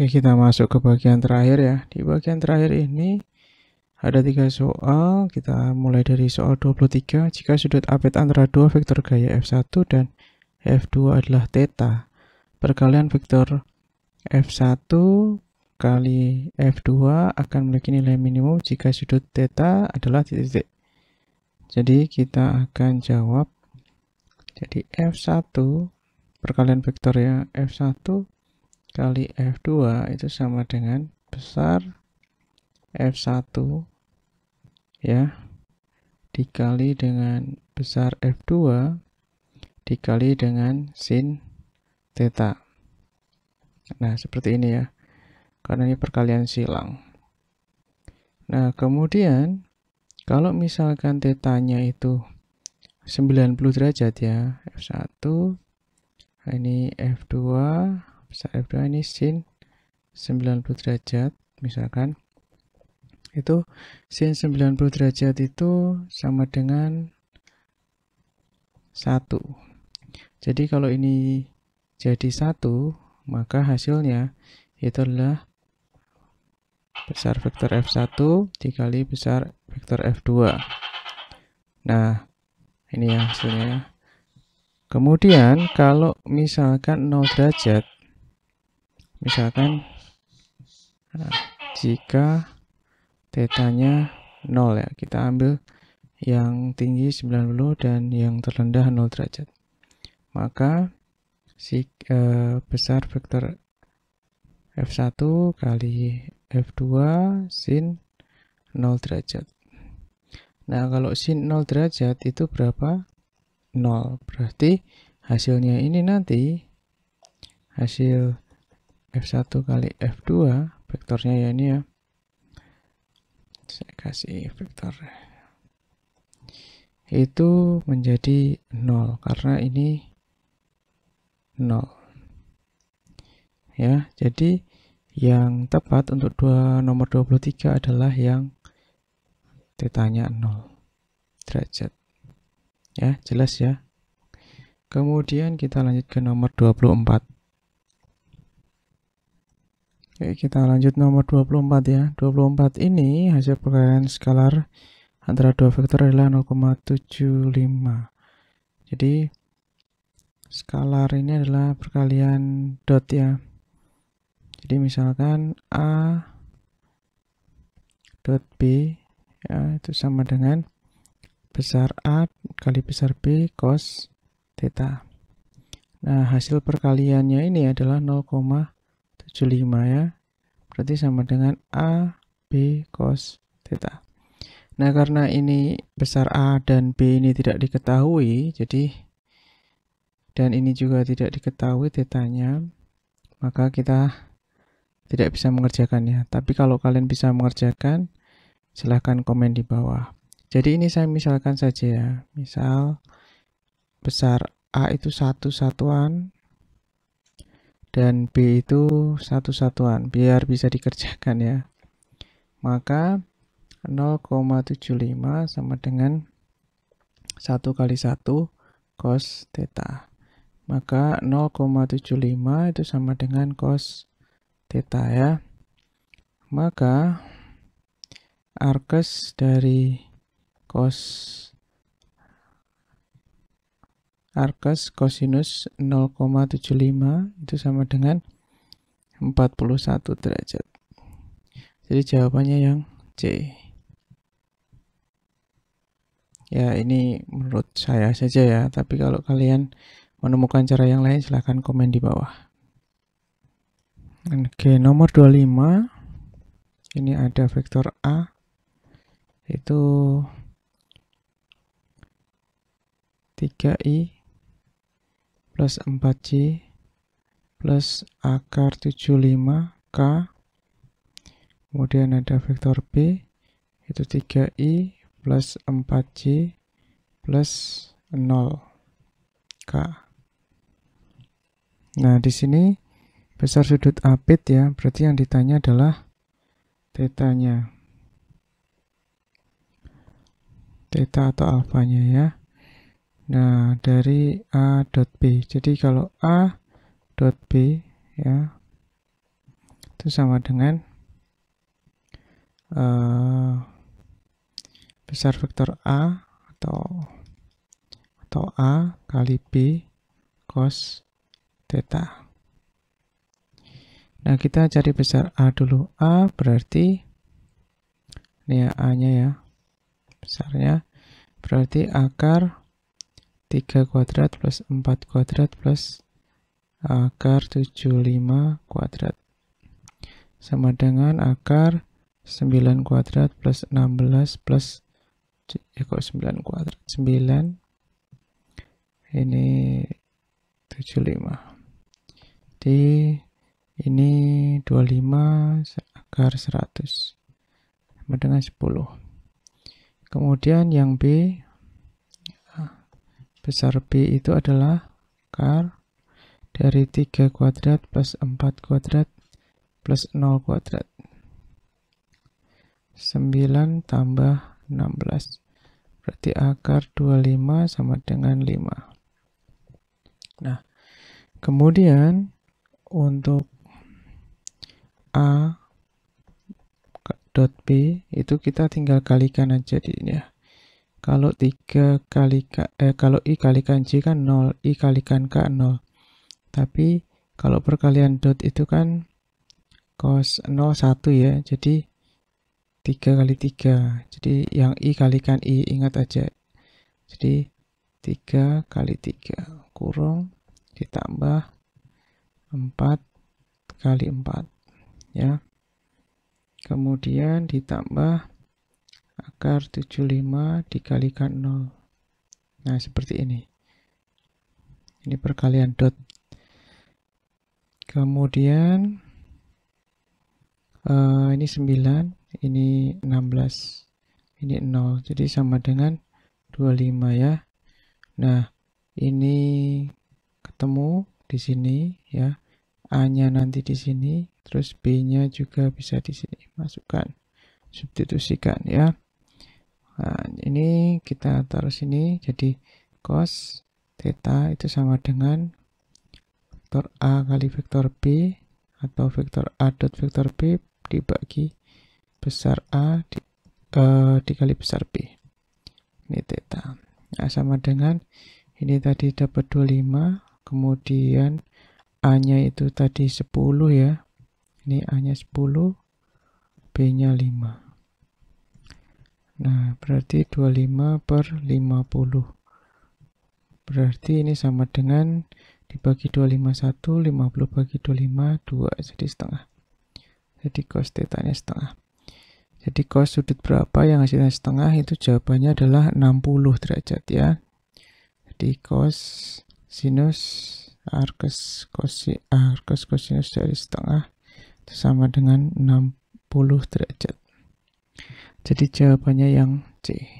Oke, kita masuk ke bagian terakhir ya. Di bagian terakhir ini ada tiga soal. Kita mulai dari soal 23. Jika sudut apit antara dua vektor gaya F1 dan F2 adalah theta, perkalian vektor F1 kali F2 akan memiliki nilai minimum jika sudut theta adalah titik-titik. Jadi kita akan jawab. Jadi F1 perkalian vektor ya F1 kali F2 itu sama dengan besar F1 ya dikali dengan besar F2 dikali dengan sin theta. Nah, seperti ini ya. Karena ini perkalian silang. Nah, kemudian kalau misalkan tetanya itu 90 derajat ya, F1, nah, ini F2, besar F2 ini sin 90 derajat misalkan itu sin 90 derajat itu sama dengan 1 jadi kalau ini jadi 1 maka hasilnya itu adalah besar vektor F1 dikali besar vektor F2 nah ini hasilnya kemudian kalau misalkan 0 derajat misalkan jika tetanya 0 ya kita ambil yang tinggi 90 dan yang terendah 0 derajat maka si eh, besar vektor F1 kali F2 sin 0 derajat nah kalau sin 0 derajat itu berapa 0 berarti hasilnya ini nanti hasil F1 kali F2 vektornya ya ini ya saya kasih vektor itu menjadi 0 karena ini 0 ya jadi yang tepat untuk dua nomor 23 adalah yang tetanya 0 derajat ya jelas ya kemudian kita lanjut ke nomor 24 Oke, kita lanjut nomor 24 ya. 24 ini hasil perkalian skalar antara dua vektor adalah 0,75. Jadi skalar ini adalah perkalian dot ya. Jadi misalkan A dot B ya itu sama dengan besar A kali besar B cos theta. Nah, hasil perkaliannya ini adalah 0,75. 75 ya. Berarti sama dengan A B cos theta. Nah, karena ini besar A dan B ini tidak diketahui, jadi dan ini juga tidak diketahui tetanya, maka kita tidak bisa mengerjakannya. Tapi kalau kalian bisa mengerjakan, silahkan komen di bawah. Jadi ini saya misalkan saja ya, misal besar A itu satu satuan, dan B itu satu satuan biar bisa dikerjakan ya. Maka 0,75 sama dengan 1 kali 1 cos theta. Maka 0,75 itu sama dengan cos theta ya. Maka arkes dari cos Arkes kosinus 0,75 itu sama dengan 41 derajat. Jadi jawabannya yang C. Ya ini menurut saya saja ya, tapi kalau kalian menemukan cara yang lain silahkan komen di bawah. Oke, nomor 25 ini ada vektor A itu 3i plus 4C plus akar 75K kemudian ada vektor B itu 3I plus 4C plus 0K nah di sini besar sudut apit ya berarti yang ditanya adalah tetanya teta atau alfanya ya Nah, dari A dot B. Jadi kalau A dot B ya itu sama dengan uh, besar vektor A atau atau A kali B cos theta. Nah, kita cari besar A dulu. A berarti ini ya A-nya ya. Besarnya berarti akar 3 kuadrat plus 4 kuadrat plus eh, akar 75 kuadrat sama dengan akar 9 kuadrat plus 16 plus eh kok 9 kuadrat 9 ini 75 di ini 25 akar 100 sama dengan 10 kemudian yang B besar B itu adalah akar dari 3 kuadrat plus 4 kuadrat plus 0 kuadrat. 9 tambah 16. Berarti akar 25 sama dengan 5. Nah, kemudian untuk A dot B itu kita tinggal kalikan aja di ini ya. Kalau 3 kali K, eh, kalau I kalikan J kan 0, I kalikan K nol Tapi kalau perkalian dot itu kan cos nol satu ya. Jadi tiga kali tiga Jadi yang I kalikan I, ingat aja. Jadi tiga kali tiga kurung ditambah empat kali empat ya kemudian ditambah akar 75 dikalikan 0. Nah, seperti ini. Ini perkalian dot. Kemudian, uh, ini 9, ini 16, ini 0. Jadi sama dengan 25 ya. Nah, ini ketemu di sini ya. A-nya nanti di sini, terus B-nya juga bisa di sini. Masukkan, substitusikan ya. Nah, ini kita taruh sini. Jadi cos theta itu sama dengan vektor A kali vektor B atau vektor A dot vektor B dibagi besar A di, uh, dikali besar B. Ini theta. Nah, sama dengan ini tadi dapat 25, kemudian A-nya itu tadi 10 ya. Ini A-nya 10, B-nya 5. Nah, berarti 25 per 50. Berarti ini sama dengan dibagi 251, 50 bagi 25, 2, jadi setengah. Jadi cos tetanya setengah. Jadi cos sudut berapa yang hasilnya setengah itu jawabannya adalah 60 derajat ya. Jadi cos sinus arcos cosi arcos cosinus dari setengah itu sama dengan 60 derajat. Jadi jawabannya yang C.